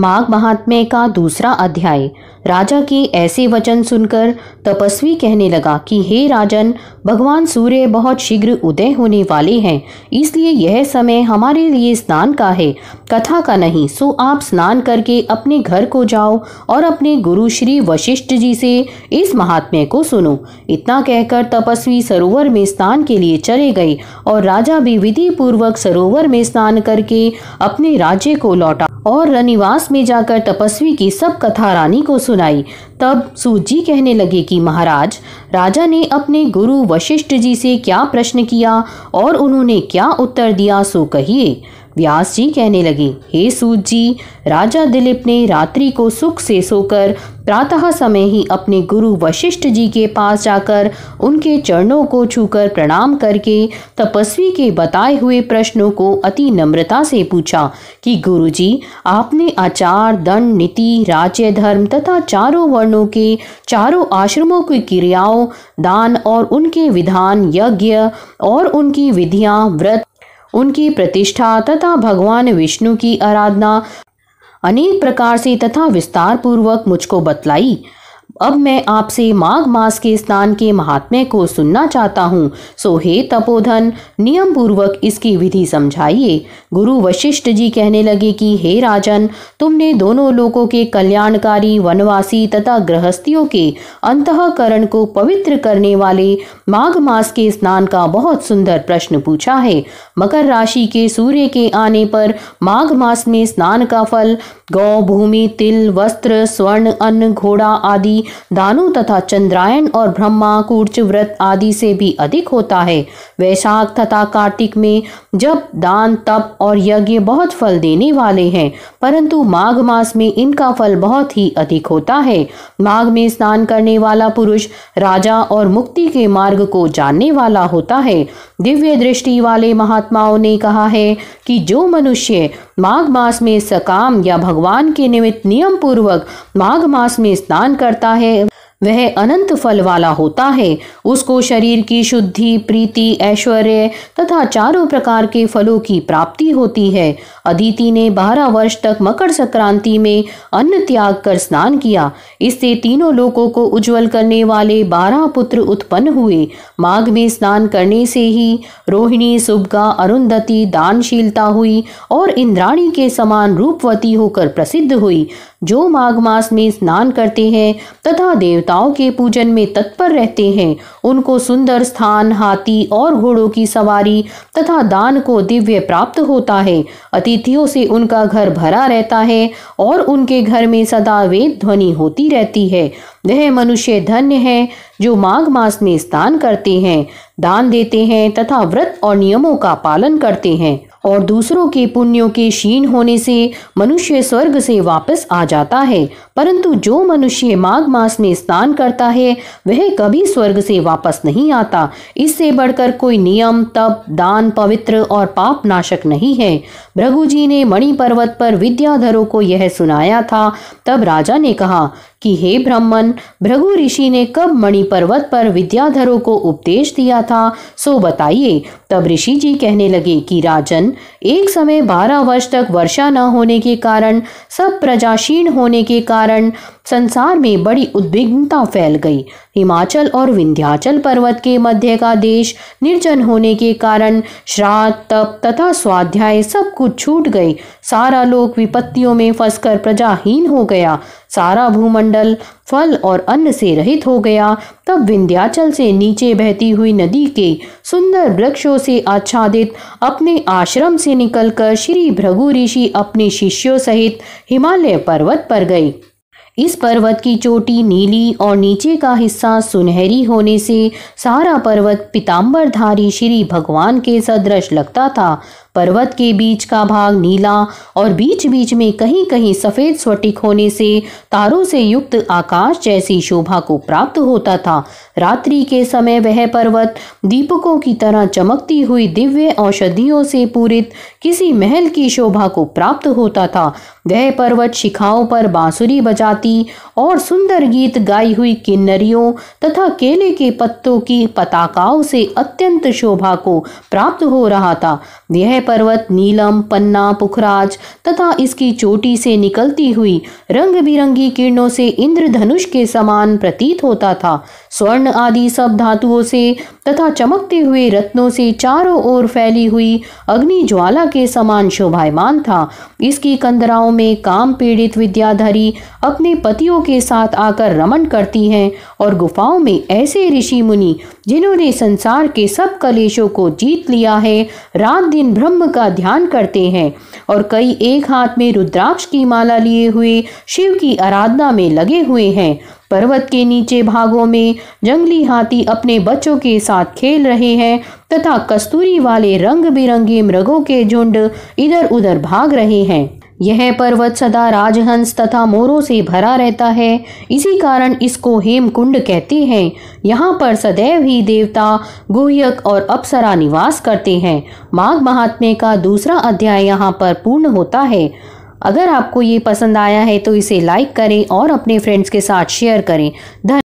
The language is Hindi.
माघ महात्म्य का दूसरा अध्याय राजा के ऐसे वचन सुनकर तपस्वी कहने लगा कि हे राजन भगवान सूर्य बहुत शीघ्र उदय होने वाले हैं इसलिए यह समय हमारे लिए स्नान का है कथा का नहीं सो आप स्नान करके अपने घर को जाओ और अपने गुरु श्री वशिष्ठ जी से इस महात्म्य को सुनो इतना कहकर तपस्वी सरोवर में स्नान के लिए चले गए और राजा भी विधि पूर्वक सरोवर में स्नान करके अपने राज्य को लौटा और रनिवास में जाकर तपस्वी की सब कथा रानी को सुनाई तब सूजी कहने लगे कि महाराज राजा ने अपने गुरु वशिष्ठ जी से क्या प्रश्न किया और उन्होंने क्या उत्तर दिया सो कहिए व्यास जी कहने लगे हे सूत जी राजा दिलीप ने रात्रि को सुख से सोकर प्रातः समय ही अपने गुरु वशिष्ठ जी के पास जाकर उनके चरणों को छूकर प्रणाम करके तपस्वी के बताए हुए प्रश्नों को अति नम्रता से पूछा कि गुरु जी आपने आचार दंड नीति राज्य धर्म तथा चारों वर्णों के चारों आश्रमों की क्रियाओं दान और उनके विधान यज्ञ और उनकी विधियां व्रत उनकी प्रतिष्ठा तथा भगवान विष्णु की आराधना अनेक प्रकार से तथा विस्तार पूर्वक मुझको बतलाई अब मैं आपसे माघ मास के स्नान के महात्म्य को सुनना चाहता हूँ सो हे तपोधन नियम पूर्वक इसकी विधि समझाइए गुरु वशिष्ठ जी कहने लगे कि हे राजन तुमने दोनों लोगों के कल्याणकारी वनवासी तथा गृहस्थियों के अंतकरण को पवित्र करने वाले माघ मास के स्नान का बहुत सुंदर प्रश्न पूछा है मकर राशि के सूर्य के आने पर माघ मास में स्नान का फल गौ भूमि तिल वस्त्र स्वर्ण अन्न घोड़ा आदि दानु तथा चंद्रायन और ब्रह्मा कूर्च व्रत आदि से भी अधिक होता है वैशाख तथा कार्तिक में जब दान तप और यज्ञ बहुत फल देने वाले हैं परंतु माघ मास में इनका फल बहुत ही अधिक होता है माघ में स्नान करने वाला पुरुष राजा और मुक्ति के मार्ग को जानने वाला होता है दिव्य दृष्टि वाले महात्माओं ने कहा है कि जो मनुष्य माघ मास में सकाम या भगवान के निमित्त नियम पूर्वक माघ मास में स्नान करता है वह अनंत फल वाला होता है उसको शरीर की शुद्धि प्रीति ऐश्वर्य तथा चारों प्रकार के फलों की प्राप्ति होती है अदिति ने बारह वर्ष तक मकर संक्रांति में अन्न त्याग कर स्नान किया इससे तीनों लोगों को उज्जवल करने वाले बारह पुत्र उत्पन्न हुए माघ में स्नान करने से ही रोहिणी सुबगा अरुंधति दानशीलता हुई और इंद्राणी के समान रूपवती होकर प्रसिद्ध हुई जो माघ मास में स्नान करते हैं तथा देव देवताओं के पूजन में तत्पर रहते हैं उनको सुंदर स्थान हाथी और घोड़ों की सवारी तथा दान को दिव्य प्राप्त होता है अतिथियों से उनका घर भरा रहता है और उनके घर में सदा वेद ध्वनि होती रहती है वह मनुष्य धन्य है जो माघ मास में स्नान करते हैं दान देते हैं तथा व्रत और नियमों का पालन करते हैं और दूसरों के पुण्यों के क्षीण होने से मनुष्य स्वर्ग से वापस आ जाता है परंतु जो मनुष्य माघ मास में स्नान करता है वह कभी स्वर्ग से वापस नहीं आता इससे बढ़कर कोई नियम तप दान पवित्र और पाप नाशक नहीं है भृगु जी ने मणि पर्वत पर विद्याधरों को यह सुनाया था तब राजा ने कहा कि हे ब्राह्मण भृगु ऋषि ने कब मणि पर्वत पर विद्याधरों को उपदेश दिया था सो बताइए तब ऋषि जी कहने लगे कि राजन एक समय बारह वर्ष तक वर्षा न होने के कारण सब प्रजाशीण होने के कारण संसार में बड़ी उद्विग्नता फैल गई हिमाचल और विंध्याचल पर्वत के मध्य का देश निर्जन होने के कारण श्राद्ध तप तथा स्वाध्याय सब कुछ छूट गए सारा लोक विपत्तियों में फंसकर प्रजाहीन हो गया सारा भूमंडल फल और अन्न से रहित हो गया तब विंध्याचल से नीचे बहती हुई नदी के सुंदर वृक्षों से आच्छादित अपने आश्रम से निकलकर श्री भृगु ऋषि अपने शिष्यों सहित हिमालय पर्वत पर गई इस पर्वत की चोटी नीली और नीचे का हिस्सा सुनहरी होने से सारा पर्वत पिताम्बरधारी श्री भगवान के सदृश लगता था पर्वत के बीच का भाग नीला और बीच बीच में कहीं कहीं सफ़ेद स्फटिक होने से तारों से युक्त आकाश जैसी शोभा को प्राप्त होता था रात्रि के समय वह पर्वत दीपकों की तरह चमकती हुई दिव्य औषधियों से पूरित किसी महल की शोभा को प्राप्त होता था वह पर्वत शिखाओं पर बांसुरी बजाती और सुंदर गीत गाई हुई किन्नरियों तथा केले के पत्तों की पताकाओं से अत्यंत शोभा को प्राप्त हो रहा था यह पर्वत नीलम पन्ना पुखराज तथा इसकी चोटी से निकलती हुई रंग बिरंगी किरणों से इंद्रधनुष के समान प्रतीत होता था स्वर्ण आदि सब धातुओं से तथा चमकते हुए रत्नों से चारों ओर फैली हुई अग्नि ज्वाला के समान शोभायमान था इसकी कंदराओं में काम पीड़ित विद्याधरी अपने पतियों के साथ आकर रमन करती हैं और गुफाओं में ऐसे ऋषि मुनि जिन्होंने संसार के सब कलेशों को जीत लिया है रात इन ब्रह्म का ध्यान करते हैं और कई एक हाथ में रुद्राक्ष की माला लिए हुए शिव की आराधना में लगे हुए हैं पर्वत के नीचे भागों में जंगली हाथी अपने बच्चों के साथ खेल रहे हैं तथा कस्तूरी वाले रंग बिरंगे मृगों के झुंड इधर उधर भाग रहे हैं यह पर्वत सदा राजहंस तथा मोरों से भरा रहता है इसी कारण इसको हेमकुंड कहते हैं यहाँ पर सदैव ही देवता गुहयक और अप्सरा निवास करते हैं माघ महात्म्य का दूसरा अध्याय यहाँ पर पूर्ण होता है अगर आपको ये पसंद आया है तो इसे लाइक करें और अपने फ्रेंड्स के साथ शेयर करें धन्यवाद